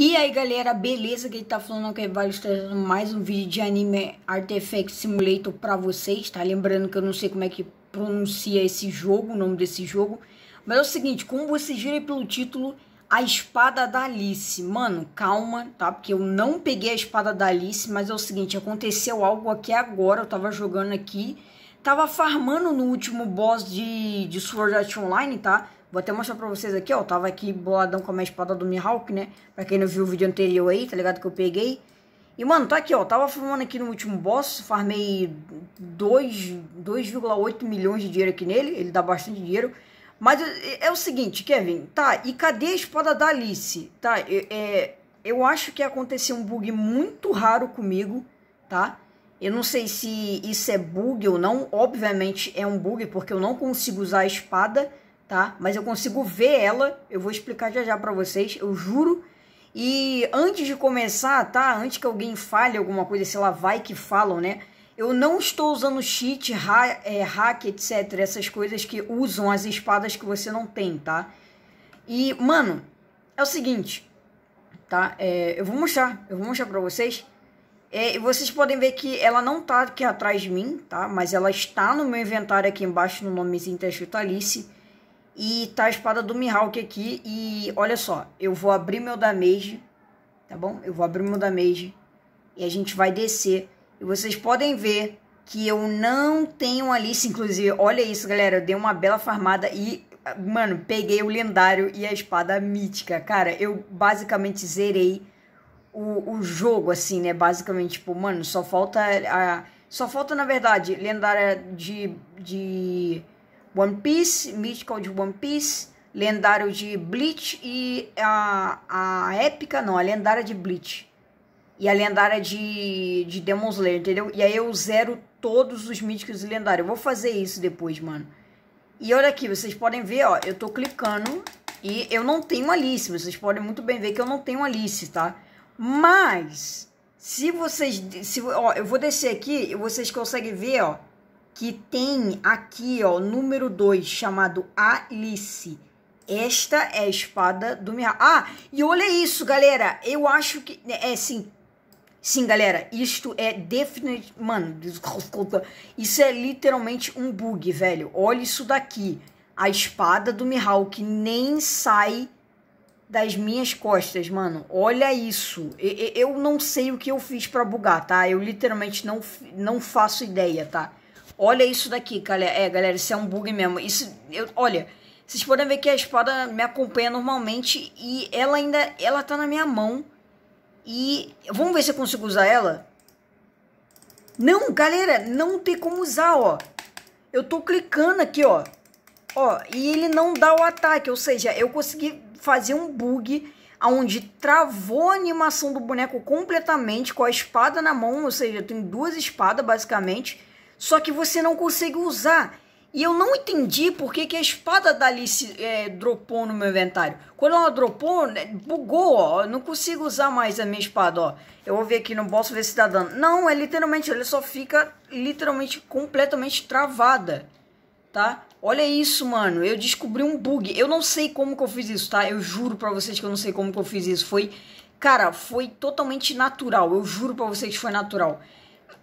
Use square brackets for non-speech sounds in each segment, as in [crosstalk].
E aí galera, beleza? Quem tá falando que é vai trazendo mais um vídeo de anime Artifact Simulator pra vocês, tá? Lembrando que eu não sei como é que pronuncia esse jogo, o nome desse jogo. Mas é o seguinte, como vocês viram pelo título, a espada da Alice. Mano, calma, tá? Porque eu não peguei a espada da Alice, mas é o seguinte, aconteceu algo aqui agora, eu tava jogando aqui. Tava farmando no último boss de, de Sword Art Online, Tá? Vou até mostrar pra vocês aqui, ó. tava aqui boladão com a minha espada do Mihawk, né? Pra quem não viu o vídeo anterior aí, tá ligado? Que eu peguei. E, mano, tá aqui, ó. Tava farmando aqui no último boss. Farmei 2,8 milhões de dinheiro aqui nele. Ele dá bastante dinheiro. Mas é, é o seguinte, Kevin. Tá, e cadê a espada da Alice? Tá, é, eu acho que aconteceu um bug muito raro comigo, Tá? Eu não sei se isso é bug ou não. Obviamente é um bug, porque eu não consigo usar a espada tá? Mas eu consigo ver ela, eu vou explicar já já para vocês, eu juro. E antes de começar, tá? Antes que alguém fale alguma coisa, sei lá, vai que falam, né? Eu não estou usando cheat, ha é, hack, etc. Essas coisas que usam as espadas que você não tem, tá? E, mano, é o seguinte, tá? É, eu vou mostrar, eu vou mostrar pra vocês. É, e vocês podem ver que ela não tá aqui atrás de mim, tá? Mas ela está no meu inventário aqui embaixo, no nomezinho da Chutalice. E tá a espada do Mihawk aqui. E olha só, eu vou abrir meu damage, tá bom? Eu vou abrir meu damage e a gente vai descer. E vocês podem ver que eu não tenho Alice, inclusive. Olha isso, galera. Eu dei uma bela farmada e, mano, peguei o lendário e a espada mítica. Cara, eu basicamente zerei o, o jogo, assim, né? Basicamente, tipo, mano, só falta a. Só falta, na verdade, lendária de. de One Piece, Mythical de One Piece, lendário de Bleach e a, a épica, não, a lendária de Bleach. E a lendária de, de Demon Slayer, entendeu? E aí eu zero todos os míticos e lendários. Eu vou fazer isso depois, mano. E olha aqui, vocês podem ver, ó, eu tô clicando e eu não tenho Alice. Vocês podem muito bem ver que eu não tenho Alice, tá? Mas, se vocês... Se, ó, eu vou descer aqui e vocês conseguem ver, ó que tem aqui, ó, número 2, chamado Alice. Esta é a espada do Mihawk. Ah, e olha isso, galera. Eu acho que. Né, é sim. Sim, galera. Isto é definitivamente. Mano, isso é literalmente um bug, velho. Olha isso daqui. A espada do Mihawk nem sai das minhas costas, mano. Olha isso. Eu não sei o que eu fiz para bugar, tá? Eu literalmente não, não faço ideia, tá? Olha isso daqui, galera. É, galera, isso é um bug mesmo. Isso, eu, olha, vocês podem ver que a espada me acompanha normalmente e ela ainda, ela tá na minha mão. E vamos ver se eu consigo usar ela. Não, galera, não tem como usar, ó. Eu tô clicando aqui, ó. Ó, e ele não dá o ataque, ou seja, eu consegui fazer um bug onde travou a animação do boneco completamente com a espada na mão, ou seja, tem duas espadas basicamente só que você não consegue usar. E eu não entendi por que, que a espada da Alice é, dropou no meu inventário. Quando ela dropou, né, bugou, ó. Eu não consigo usar mais a minha espada, ó. Eu vou ver aqui no posso ver se dá dando. Não, é literalmente, ela só fica literalmente completamente travada, tá? Olha isso, mano. Eu descobri um bug. Eu não sei como que eu fiz isso, tá? Eu juro pra vocês que eu não sei como que eu fiz isso. Foi, cara, foi totalmente natural. Eu juro pra vocês que foi natural.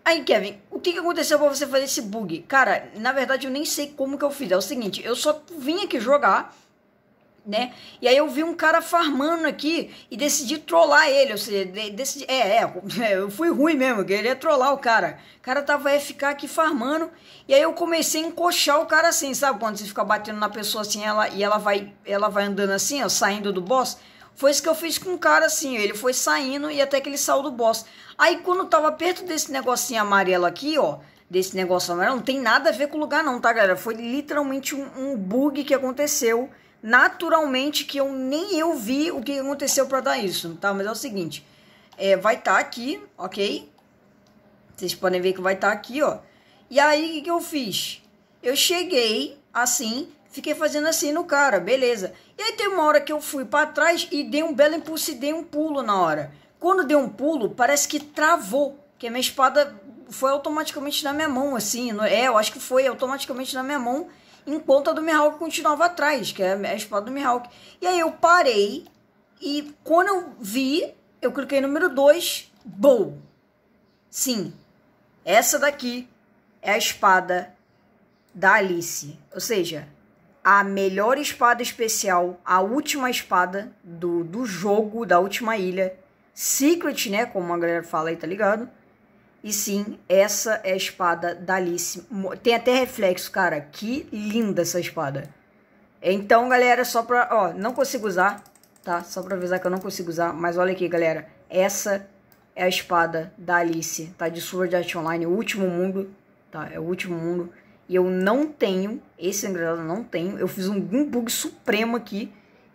Aí, Kevin, o que, que aconteceu pra você fazer esse bug? Cara, na verdade eu nem sei como que eu fiz. É o seguinte, eu só vim aqui jogar, né? E aí eu vi um cara farmando aqui e decidi trollar ele. Ou seja, decidi. É, é, [laughs] eu fui ruim mesmo, que ele ia trollar o cara. O cara tava FK aqui farmando. E aí eu comecei a encoxar o cara assim, sabe? Quando você fica batendo na pessoa assim ela, e ela vai, ela vai andando assim, ó, saindo do boss. Foi isso que eu fiz com um cara assim, ele foi saindo e até que ele saiu do boss. Aí quando tava perto desse negocinho amarelo aqui, ó, desse negócio amarelo, não tem nada a ver com o lugar não, tá galera? Foi literalmente um, um bug que aconteceu naturalmente que eu nem eu vi o que aconteceu para dar isso, tá? Mas é o seguinte, é, vai estar tá aqui, ok? Vocês podem ver que vai estar tá aqui, ó. E aí o que eu fiz? Eu cheguei assim Fiquei fazendo assim no cara, beleza. E aí tem uma hora que eu fui para trás e dei um belo impulso e dei um pulo na hora. Quando dei um pulo, parece que travou, que a minha espada foi automaticamente na minha mão, assim. É, eu acho que foi automaticamente na minha mão, enquanto a do Mihawk continuava atrás, que é a espada do Mihawk. E aí eu parei e quando eu vi, eu cliquei número 2, bom Sim, essa daqui é a espada da Alice. Ou seja, a melhor espada especial, a última espada do, do jogo, da última ilha. Secret, né? Como a galera fala aí, tá ligado? E sim, essa é a espada da Alice. Tem até reflexo, cara. Que linda essa espada. Então, galera, só pra... Ó, não consigo usar, tá? Só pra avisar que eu não consigo usar. Mas olha aqui, galera. Essa é a espada da Alice, tá? De Sword Art Online, o último mundo, tá? É o último mundo. E eu não tenho, esse engrenado eu não tenho. Eu fiz um bug supremo aqui.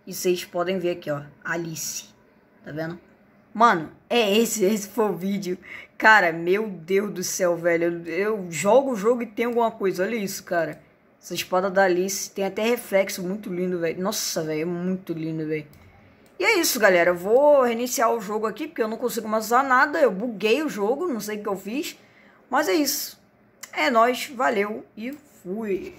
E vocês podem ver aqui, ó. Alice. Tá vendo? Mano, é esse, [laughs] esse foi o vídeo. Cara, meu Deus do céu, velho. Eu, eu jogo o jogo e tem alguma coisa. Olha isso, cara. Essa espada da Alice tem até reflexo muito lindo, velho. Nossa, velho, é muito lindo, velho. E é isso, galera. Eu vou reiniciar o jogo aqui, porque eu não consigo mais usar nada. Eu buguei o jogo, não sei o que eu fiz. Mas é isso. É nós, valeu e fui!